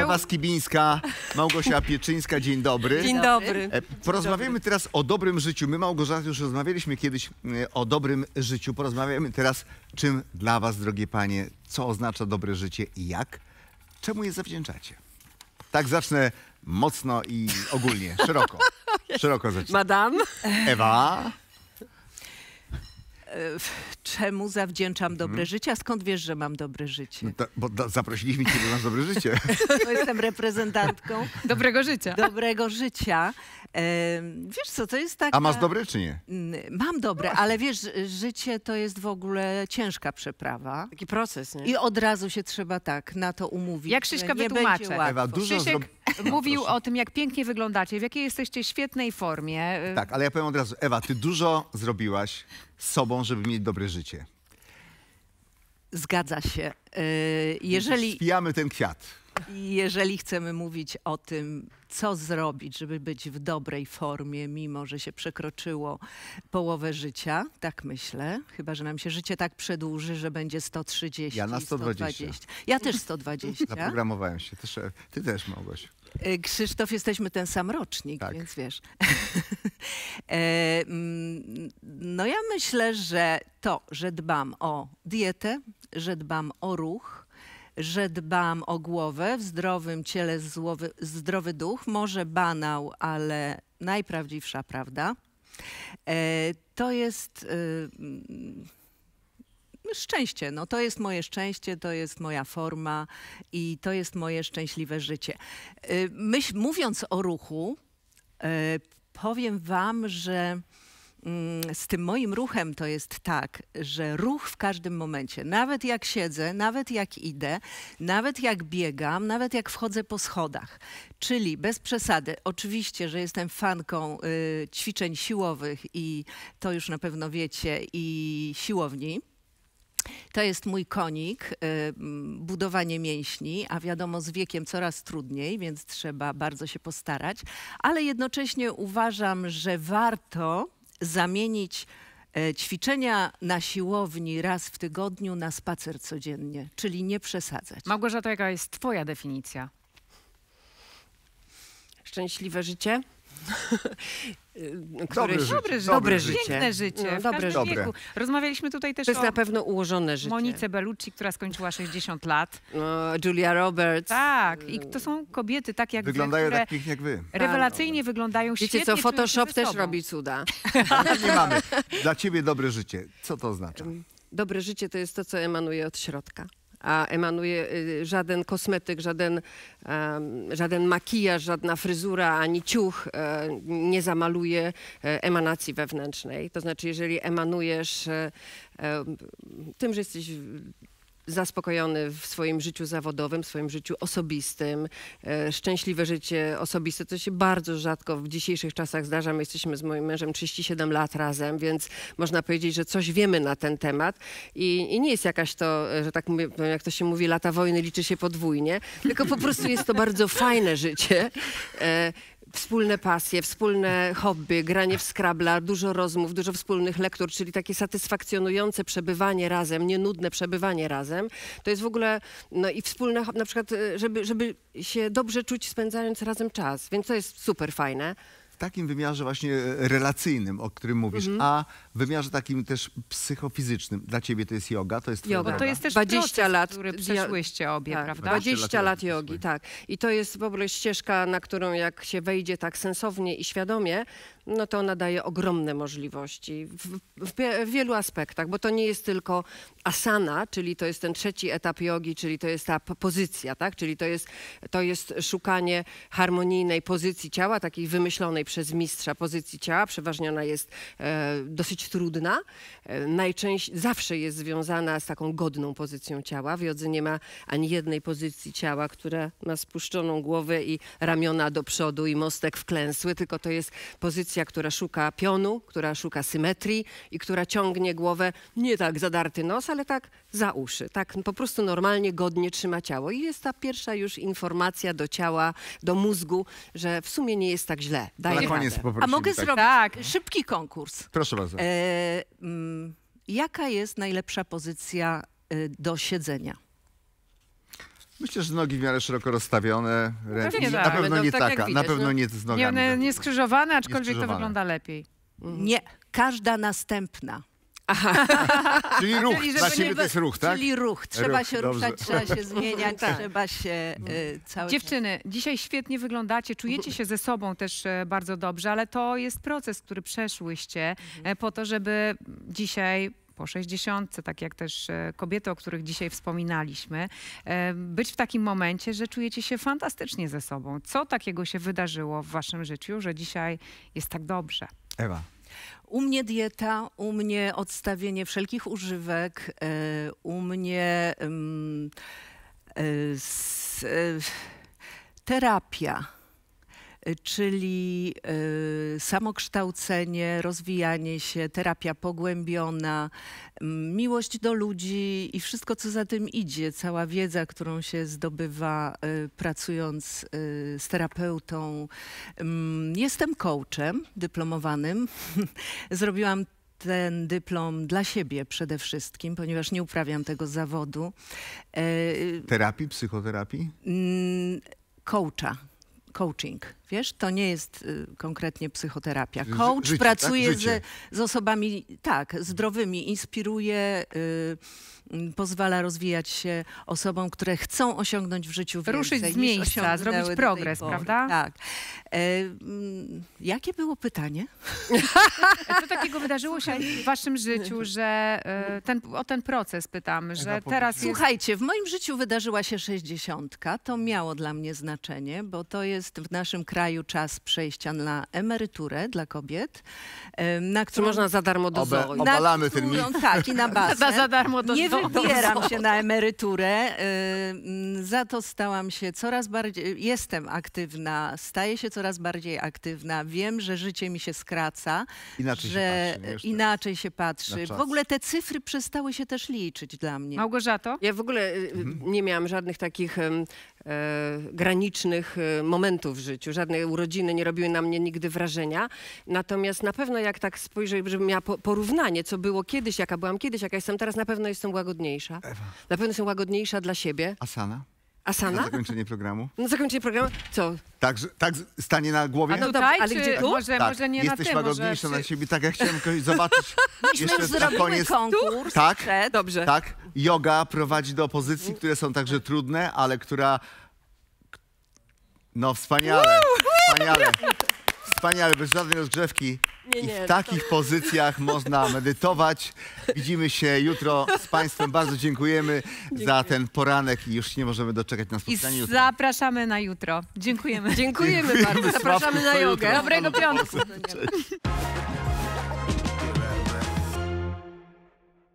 chciał... Ewa Skibińska, Małgosia Pieczyńska, dzień dobry. Dzień dobry. E, Porozmawiamy teraz o dobrym życiu. My, Małgorzata, już rozmawialiśmy kiedyś e, o dobrym życiu. Porozmawiamy teraz, czym dla was, drogie panie, co oznacza dobre życie i jak, czemu je zawdzięczacie. Tak zacznę mocno i ogólnie, szeroko. Szeroko zacznę. Madame. Ewa czemu zawdzięczam dobre hmm. życie? A skąd wiesz, że mam dobre życie? No to, bo da, zaprosiliśmy cię, bo masz dobre życie. bo jestem reprezentantką. Dobrego życia. Dobrego życia. Wiesz co, to jest tak. A masz dobre czy nie? Mam dobre, no ale wiesz, życie to jest w ogóle ciężka przeprawa. Taki proces, nie? I od razu się trzeba tak na to umówić. Jak Krzyśka wytłumaczę. Ewa, dużo Krzysiek... mówił o tym, jak pięknie wyglądacie, w jakiej jesteście świetnej formie. Tak, ale ja powiem od razu, Ewa, ty dużo zrobiłaś z sobą, żeby mieć dobre życie. Zgadza się. Y, jeżeli... Spijamy ten kwiat. Jeżeli chcemy mówić o tym, co zrobić, żeby być w dobrej formie, mimo że się przekroczyło połowę życia, tak myślę, chyba że nam się życie tak przedłuży, że będzie 130. Ja na 120. 120. Ja też 120. Zaprogramowałem się. Też, ty też mogłeś. E, Krzysztof, jesteśmy ten sam rocznik, tak. więc wiesz. E, mm, no ja myślę, że to, że dbam o dietę, że dbam o ruch, że dbam o głowę, w zdrowym ciele złowy, zdrowy duch, może banał, ale najprawdziwsza prawda. E, to jest y, mm, szczęście. No, to jest moje szczęście, to jest moja forma i to jest moje szczęśliwe życie. E, myśl, mówiąc o ruchu, e, powiem Wam, że Mm, z tym moim ruchem to jest tak, że ruch w każdym momencie, nawet jak siedzę, nawet jak idę, nawet jak biegam, nawet jak wchodzę po schodach, czyli bez przesady. Oczywiście, że jestem fanką y, ćwiczeń siłowych i to już na pewno wiecie, i siłowni. To jest mój konik, y, budowanie mięśni, a wiadomo z wiekiem coraz trudniej, więc trzeba bardzo się postarać, ale jednocześnie uważam, że warto zamienić e, ćwiczenia na siłowni raz w tygodniu na spacer codziennie, czyli nie przesadzać. Małgorzata, jaka jest twoja definicja? Szczęśliwe życie? Dobre, życie. Dobre, dobre życie. Piękne życie. No, dobre dobre. Rozmawialiśmy tutaj też to jest o na pewno ułożone życie. Monice Bellucci, która skończyła 60 lat. No, Julia Roberts. Tak, i to są kobiety tak jak Wyglądają wy, tak pięknie jak wy. Rewelacyjnie A, no. wyglądają Wiecie świetnie. Wiecie co, Photoshop też robi cuda. nie mamy. Dla ciebie dobre życie. Co to oznacza? Dobre życie to jest to, co emanuje od środka a emanuje y, żaden kosmetyk, żaden, żaden makijaż, żadna fryzura ani ciuch e, nie zamaluje e, emanacji wewnętrznej. To znaczy, jeżeli emanujesz e, tym, że jesteś zaspokojony w swoim życiu zawodowym, w swoim życiu osobistym, e, szczęśliwe życie osobiste, co się bardzo rzadko w dzisiejszych czasach zdarza. My jesteśmy z moim mężem 37 lat razem, więc można powiedzieć, że coś wiemy na ten temat i, i nie jest jakaś to, że tak mówię, jak to się mówi, lata wojny liczy się podwójnie, tylko po prostu jest to bardzo fajne życie, e, wspólne pasje, wspólne hobby, granie w skrabla, dużo rozmów, dużo wspólnych lektur, czyli takie satysfakcjonujące przebywanie razem, nienudne przebywanie razem, to jest w ogóle, no i wspólne, na przykład, y, żeby, żeby się dobrze czuć spędzając razem czas, więc to jest super fajne takim wymiarze właśnie e, relacyjnym, o którym mówisz, mhm. a wymiarze takim też psychofizycznym. Dla ciebie to jest yoga, to jest yoga. To jest też 20 proces, lat, który przeszłyście obie, tak, prawda? 20, 20 lat jogi, tak. I to jest w ogóle ścieżka, na którą jak się wejdzie tak sensownie i świadomie, no to ona daje ogromne możliwości w, w, w wielu aspektach, bo to nie jest tylko asana, czyli to jest ten trzeci etap jogi, czyli to jest ta pozycja, tak? Czyli to jest, to jest szukanie harmonijnej pozycji ciała, takiej wymyślonej przez mistrza pozycji ciała, przeważnie ona jest e, dosyć trudna. E, najczęściej, zawsze jest związana z taką godną pozycją ciała. W jodze nie ma ani jednej pozycji ciała, która ma spuszczoną głowę i ramiona do przodu i mostek wklęsły, tylko to jest pozycja, która szuka pionu, która szuka symetrii i która ciągnie głowę nie tak zadarty nos, ale tak za uszy. Tak po prostu normalnie, godnie trzyma ciało. I jest ta pierwsza już informacja do ciała, do mózgu, że w sumie nie jest tak źle na koniec poprosimy. A mogę tak. zrobić tak. szybki konkurs. Proszę bardzo. E, m, mm, jaka jest najlepsza pozycja y, do siedzenia? Myślę, że nogi w miarę szeroko rozstawione, no ręce. Nie, na tak, pewno nie tak taka, widać, na pewno no, nie z nogami. Nie, one tak. nie skrzyżowane, aczkolwiek nie skrzyżowane. to wygląda lepiej. Mhm. Nie, każda następna. Aha. czyli ruch, czyli dla to jest ruch, tak? Czyli ruch, trzeba ruch, się dobrze. ruszać, trzeba się zmieniać, tak. trzeba się y, cały Dziewczyny, czas. dzisiaj świetnie wyglądacie, czujecie się ze sobą też e, bardzo dobrze, ale to jest proces, który przeszłyście mhm. E, po to, żeby dzisiaj po 60, tak jak też kobiety, o których dzisiaj wspominaliśmy, być w takim momencie, że czujecie się fantastycznie ze sobą. Co takiego się wydarzyło w waszym życiu, że dzisiaj jest tak dobrze? Ewa. U mnie dieta, u mnie odstawienie wszelkich używek, e, u mnie e, e, terapia czyli y, samokształcenie, rozwijanie się, terapia pogłębiona, miłość do ludzi i wszystko, co za tym idzie, cała wiedza, którą się zdobywa y, pracując y, z terapeutą. Jestem coachem dyplomowanym. Zrobiłam ten dyplom dla siebie przede wszystkim, ponieważ nie uprawiam tego zawodu. E, Terapii, psychoterapii? Mm, coacha coaching. Wiesz, to nie jest y, konkretnie psychoterapia. Coach Życie, tak? pracuje tak? z, z, osobami, tak, zdrowymi, inspiruje, y, pozwala rozwijać się osobom, które chcą osiągnąć w życiu więcej. Ruszyć z miejsca, zrobić progres, prawda? Tak. E, mm, jakie było pytanie? Co takiego wydarzyło się w waszym życiu, że e, ten, o ten proces pytam, że teraz jest... Słuchajcie, w moim życiu wydarzyła się sześćdziesiątka. To miało dla mnie znaczenie, bo to jest w naszym kraju czas przejścia na emeryturę dla kobiet, e, na którą... Czy można za darmo dozować. Obe, obalamy ten mit. Tak, i na basen. za, za darmo dozować wybieram się na emeryturę. Y, za to stałam się coraz bardziej, jestem aktywna, staję się coraz bardziej aktywna. Wiem, że życie mi się skraca, inaczej że się patrzy, tak. inaczej się patrzy. W ogóle te cyfry przestały się też liczyć dla mnie. Małgorzato? Ja w ogóle y, y, mhm. nie miałam żadnych takich E, granicznych e, momentów w życiu. Żadne urodziny nie robiły na mnie nigdy wrażenia. Natomiast na pewno jak tak spojrzę, żebym miała porównanie, co było kiedyś, jaka byłam kiedyś, jaka jestem teraz, na pewno jestem łagodniejsza. Ewa. Na pewno jestem łagodniejsza dla siebie. Asana? Asana? Na zakończenie programu. Na zakończenie programu, co? Tak, tak stanie na głowie? A no tutaj, ale gdzie tu? Może, tak. może nie Jesteś na tym. Jesteś łagodniejsza może... na siebie, tak jak chciałem zobaczyć. Myśmy już zrobimy koniec. konkurs. Tak, Dobrze. tak yoga prowadzi do pozycji, które są także trudne, ale która... No wspaniale, wspaniale. Wspaniale, bez żadnej rozgrzewki. Nie, nie, I w takich to... pozycjach można medytować. Widzimy się jutro z Państwem. Bardzo dziękujemy Dziękuję. za ten poranek i już nie możemy doczekać na spotkanie jutro. zapraszamy na jutro. Dziękujemy. Dziękujemy, Dziękujemy bardzo. Zapraszamy Sławku, na jogę. Dobrego piątku.